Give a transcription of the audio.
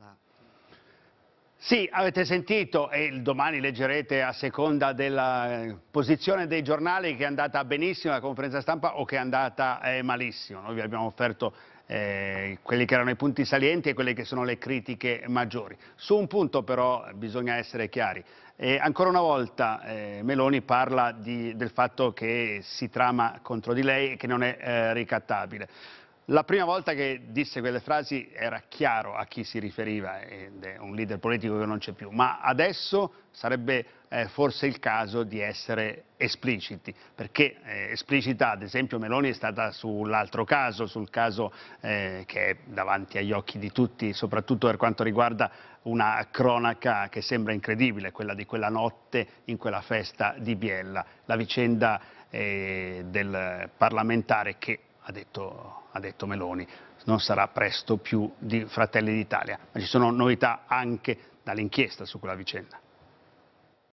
a... Sì, avete sentito e domani leggerete a seconda della eh, posizione dei giornali che è andata benissimo la conferenza stampa o che è andata eh, malissimo. Noi vi abbiamo offerto eh, quelli che erano i punti salienti e quelle che sono le critiche maggiori. Su un punto però bisogna essere chiari. Eh, ancora una volta eh, Meloni parla di, del fatto che si trama contro di lei e che non è eh, ricattabile. La prima volta che disse quelle frasi era chiaro a chi si riferiva, ed è un leader politico che non c'è più, ma adesso sarebbe eh, forse il caso di essere espliciti, perché eh, esplicita ad esempio Meloni è stata sull'altro caso, sul caso eh, che è davanti agli occhi di tutti, soprattutto per quanto riguarda una cronaca che sembra incredibile, quella di quella notte in quella festa di Biella, la vicenda eh, del parlamentare che ha detto, ha detto Meloni, non sarà presto più di Fratelli d'Italia, ma ci sono novità anche dall'inchiesta su quella vicenda.